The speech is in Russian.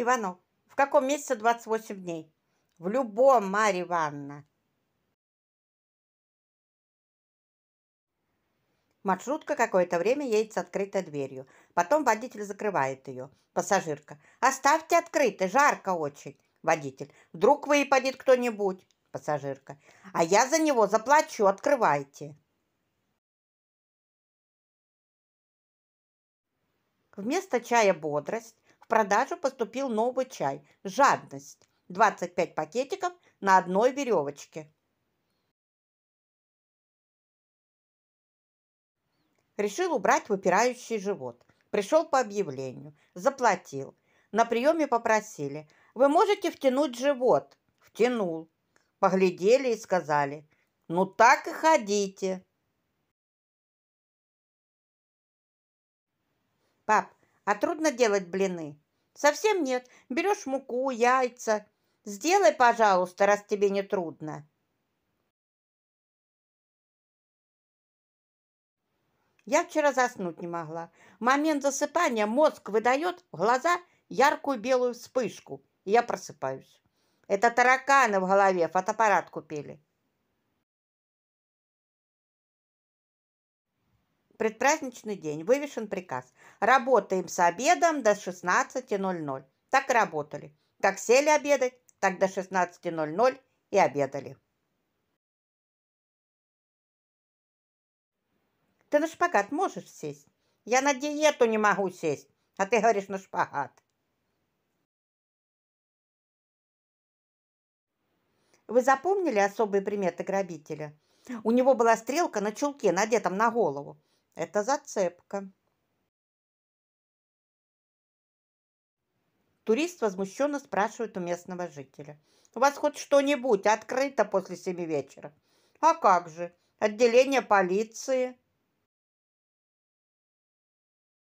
Иванов. В каком месяце 28 дней? В любом, Марья Ивановна. Маршрутка какое-то время едет с открытой дверью. Потом водитель закрывает ее. Пассажирка. «Оставьте открытой, жарко очень». Водитель. «Вдруг выпадет кто-нибудь?» Пассажирка. «А я за него заплачу, открывайте». Вместо чая бодрость, продажу поступил новый чай «Жадность». 25 пакетиков на одной веревочке. Решил убрать выпирающий живот. Пришел по объявлению. Заплатил. На приеме попросили. Вы можете втянуть живот? Втянул. Поглядели и сказали. Ну так и ходите. Пап, а трудно делать блины? Совсем нет. Берешь муку, яйца. Сделай, пожалуйста, раз тебе не трудно. Я вчера заснуть не могла. В момент засыпания мозг выдает в глаза яркую белую вспышку, и я просыпаюсь. Это тараканы в голове фотоаппарат купили. предпраздничный день, вывешен приказ. Работаем с обедом до 16.00. Так и работали. Как сели обедать, так до 16.00 и обедали. Ты на шпагат можешь сесть? Я на диету не могу сесть, а ты говоришь на шпагат. Вы запомнили особые приметы грабителя? У него была стрелка на чулке, надетом на голову. Это зацепка. Турист возмущенно спрашивает у местного жителя. У вас хоть что-нибудь открыто после семи вечера? А как же? Отделение полиции.